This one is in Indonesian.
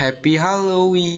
happy halloween